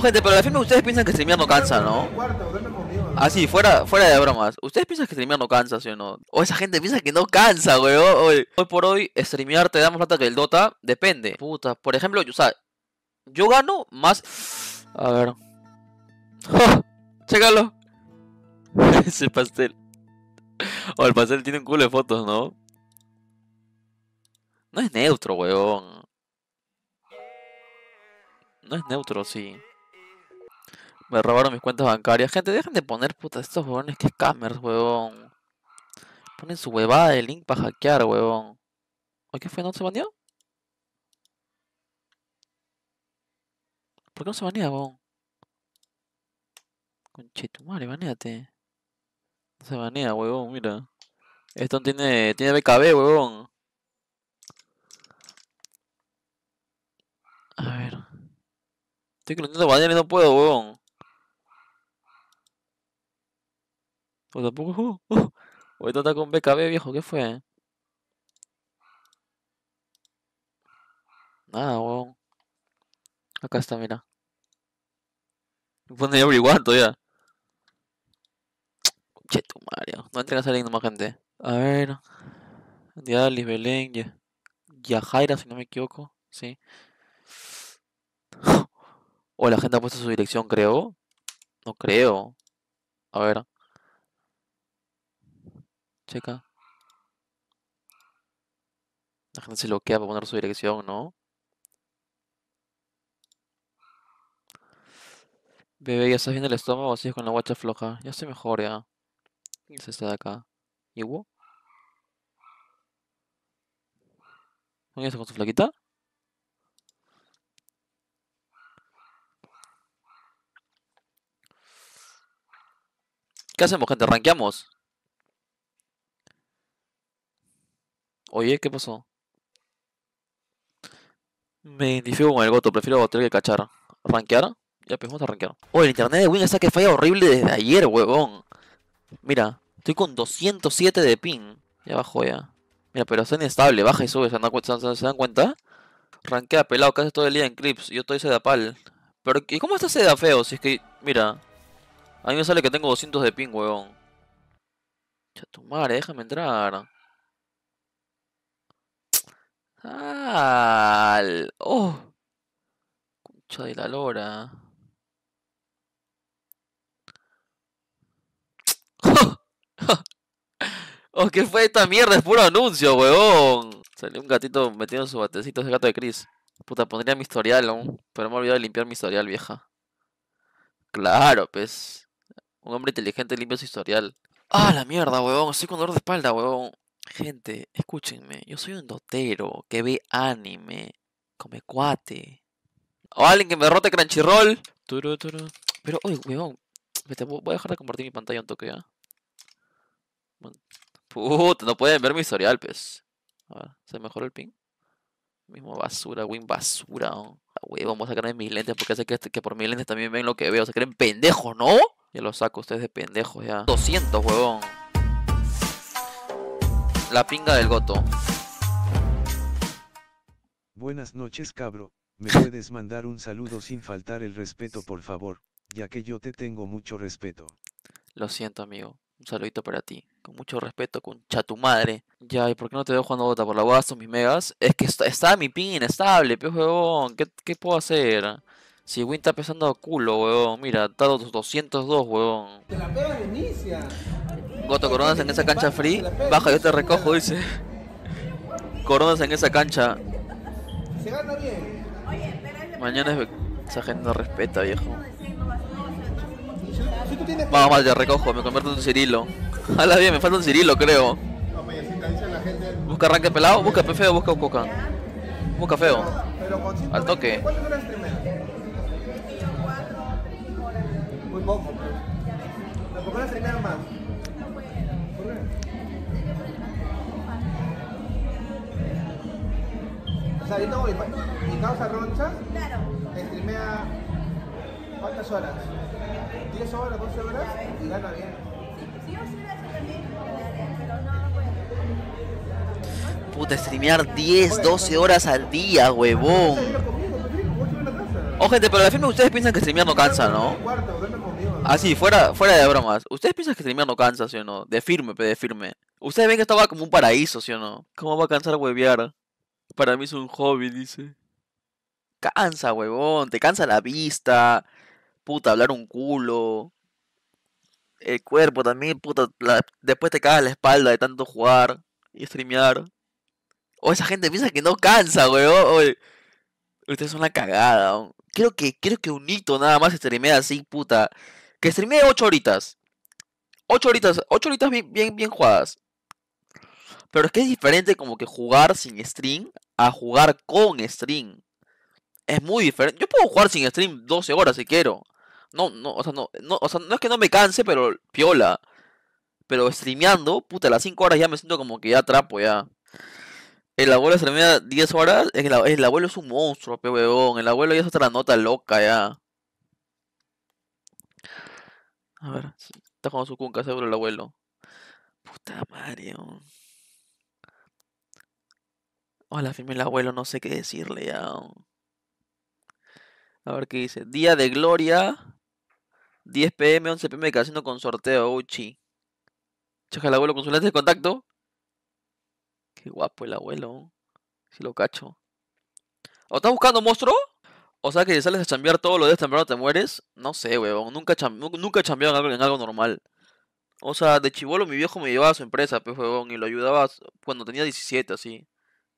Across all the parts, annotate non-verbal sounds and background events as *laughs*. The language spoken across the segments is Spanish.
Gente, pero al fin ustedes piensan que streamear no cansa, ¿no? Así, ah, fuera, fuera de bromas. ¿Ustedes piensan que streamear no cansa, sí o no? O esa gente piensa que no cansa, weón Hoy, por hoy, streamear te da más plata que el Dota. Depende. Puta, por ejemplo, yo, o yo gano más... A ver. ¡Oh! *laughs* ¡Chécalo! *laughs* Ese pastel. O el pastel tiene un culo de fotos, ¿no? No es neutro, weón. No es neutro, sí. Me robaron mis cuentas bancarias. Gente, dejen de poner puta estos huevones que scammers, huevón. Ponen su huevada de link para hackear, huevón. ¿O qué fue? ¿No se baneó? ¿Por qué no se banea, huevón? Conchetumare, baneate. No se banea, huevón, mira. Esto tiene, tiene BKB, huevón. A ver. Estoy que lo intento banear y no puedo, huevón. O tampoco. Uh, uh. Hoy con BKB, viejo, ¿qué fue? Eh? Nada, weón. Acá está, mira. Me pone igual todavía. Che, tu Mario. No entregas a más gente. A ver. Dialis, Belén, ya. Yajaira, si no me equivoco. Sí. *laughs* O la gente ha puesto su dirección, creo. No creo. A ver checa. La gente se lo para poner su dirección, ¿no? Bebé, ¿ya estás viendo el estómago o sigues con la guacha floja? Ya estoy mejor, ya. Es está de acá. ¿Y Hugo? con su flaquita? ¿Qué hacemos, gente? ¿Ranqueamos? Oye, ¿qué pasó? Me identifico con el goto, prefiero tener que cachar. ¿Rankear? Ya, pues vamos a ranquear Oh, el internet de Win está que falla horrible desde ayer, huevón. Mira, estoy con 207 de ping. Ya bajo ya. Mira, pero está inestable, baja y sube, ¿se dan, cuenta? Rankea pelado casi todo el día en clips, yo estoy sedapal. Pero, ¿y cómo está feo? Si es que, mira, a mí me sale que tengo 200 de ping, huevón. Chatumare, déjame entrar. Al ¡Oh! Concha de la lora. *laughs* ¡Oh, qué fue esta mierda! ¡Es puro anuncio, weón! Salió un gatito metiendo su batecito de gato de Chris. Puta, pondría mi historial aún, pero me he olvidado de limpiar mi historial, vieja. Claro, pues. Un hombre inteligente limpia su historial. ¡Ah, la mierda, weón! Estoy con dolor de espalda, weón. Gente, escúchenme, yo soy un dotero que ve anime, come cuate. O alguien que me rote Crunchyroll. Pero, uy weón, voy a dejar de compartir mi pantalla un toque, ¿ya? ¿ah? Puta, no pueden ver mi historial, pues. A ver, ¿se mejoró el pin Mismo basura, win basura. huevón, Wey, vamos a sacarme mis lentes porque sé que, este, que, por mis lentes también ven lo que veo. Se creen pendejos, ¿no? Ya los saco ustedes de pendejos ya. 200, huevón. La pinga del goto. Buenas noches, cabro. Me puedes mandar un saludo sin faltar el respeto, por favor, ya que yo te tengo mucho respeto. Lo siento, amigo. Un saludito para ti. Con mucho respeto, concha tu madre. Ya, ¿y por qué no te veo cuando vota por la son mis megas? Es que está, mi pin inestable, peor huevón. ¿Qué, ¿Qué, puedo hacer? Si Win está pesando a culo, huevón. Mira, está 202, huevón. Te la pega inicia. Goto Coronas en esa cancha free. Baja, yo te recojo, dice. Coronas en esa cancha. Mañana es... Esa gente no respeta, viejo. Vamos, ya recojo, me convierto en un Cirilo. Hala *laughs* bien, me falta un Cirilo, creo. Busca arranque pelado, busca feo, busca coca. Busca feo. Al toque. Muy poco, pero. Pues. más. Sabito, y, y causa roncha. Claro. Streamea cuántas horas? 10 horas, 12 horas y gana bien. Sí, yo hubiera hecho también, pero no puedo. Puta, streamear 10, 12 horas al día, huevón. Oh, gente, pero al firme ustedes piensan que streamear no cansa, ¿no? Así, ah, fuera, fuera de bromas. ¿Ustedes piensan que streamear no cansa, sí o no? De firme, pero de firme. Ustedes ven que estaba como un paraíso, sí o no. ¿Cómo va a cansar huevear? Para mí es un hobby, dice. Cansa, huevón. Te cansa la vista. Puta, hablar un culo. El cuerpo también, puta. Después te cagas la espalda de tanto jugar y streamear. O esa gente piensa que no cansa, huevón. Ustedes son una cagada. Creo que, creo que un hito nada más streamea así, puta. Que streamee 8 horitas. 8 horitas, 8 horitas bien, bien, bien jugadas. Pero es que es diferente como que jugar sin stream a jugar con stream. Es muy diferente. Yo puedo jugar sin stream 12 horas si quiero. No, no, o sea, no, no, o sea, no es que no me canse, pero piola. Pero streameando, puta, las 5 horas ya me siento como que ya trapo ya. El abuelo streamea 10 horas. El, abuelo es un monstruo, peón El abuelo ya es otra nota loca ya. A ver, está jugando su cunca, seguro el abuelo. Puta madre, Hola, firme el abuelo, no sé qué decirle A ver qué dice. Día de gloria. 10 pm, 11 pm, casino con sorteo, Uchi. Checa el abuelo con su lente de contacto. Qué guapo el abuelo. Si lo cacho. ¿O estás buscando monstruo? O sea que si sales a chambear lo de días temprano te mueres. No sé, weón. Nunca, nunca he en algo, en algo normal. O sea, de chivolo mi viejo me llevaba a su empresa, pues, weón. Y lo ayudaba cuando tenía 17, así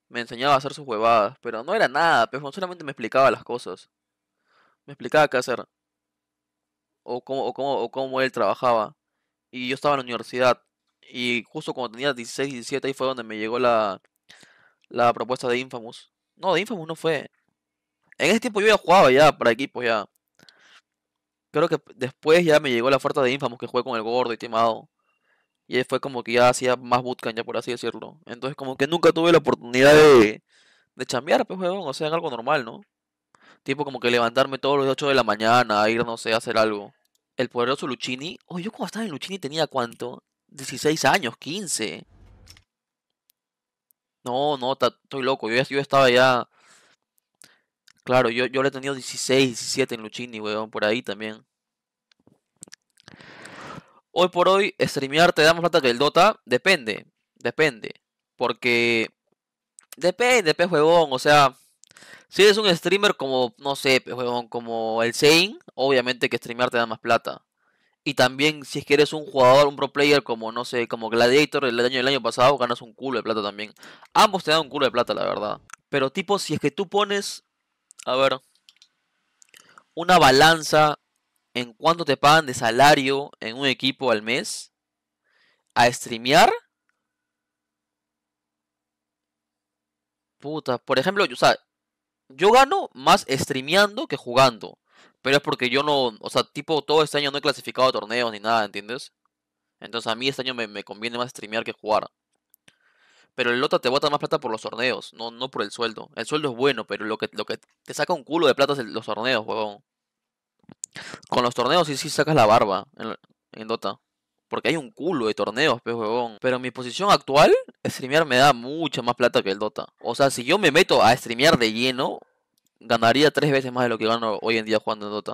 me enseñaba a hacer sus huevadas, pero no era nada, pero solamente me explicaba las cosas. Me explicaba qué hacer. O cómo, él trabajaba. Y yo estaba en la universidad. Y justo cuando tenía 16, 17, ahí fue donde me llegó la, la propuesta de Infamous. No, de Infamous no fue. En ese tiempo yo ya jugaba ya para equipos ya. Creo que después ya me llegó la oferta de Infamous que jugué con el gordo y y fue como que ya hacía más bootcamp, ya por así decirlo. Entonces, como que nunca tuve la oportunidad de, de chambear, pues, weón. O sea, en algo normal, ¿no? Tipo como que levantarme todos los 8 de la mañana, ir, no sé, a hacer algo. El poderoso Luchini. Oye, oh, yo cuando estaba en Luchini tenía cuánto? 16 años, 15. No, no, estoy loco. Yo, yo estaba ya. Claro, yo, yo le he tenido 16, 17 en Luchini, weón, por ahí también. Hoy por hoy, streamear te da más plata que el Dota. Depende, depende. Porque. Depende, pe juegón, O sea, si eres un streamer como, no sé, pe como el Zane, obviamente que streamear te da más plata. Y también, si es que eres un jugador, un pro player como, no sé, como Gladiator el año, el año pasado, ganas un culo de plata también. Ambos te dan un culo de plata, la verdad. Pero, tipo, si es que tú pones. A ver. Una balanza en cuánto te pagan de salario en un equipo al mes, a streamear. Puta, por ejemplo, yo, o yo gano más streameando que jugando. Pero es porque yo no, o sea, tipo, todo este año no he clasificado a torneos ni nada, ¿entiendes? Entonces a mí este año me, conviene más streamear que jugar. Pero el Lota te bota más plata por los torneos, no, no por el sueldo. El sueldo es bueno, pero lo que, lo que te saca un culo de plata es los torneos, huevón. Con los torneos sí, sí sacas la barba en, Dota. Porque hay un culo de torneos, Pero huevón. Pero mi posición actual, streamear me da mucha más plata que el Dota. O sea, si yo me meto a streamear de lleno, ganaría tres veces más de lo que gano hoy en día jugando en Dota.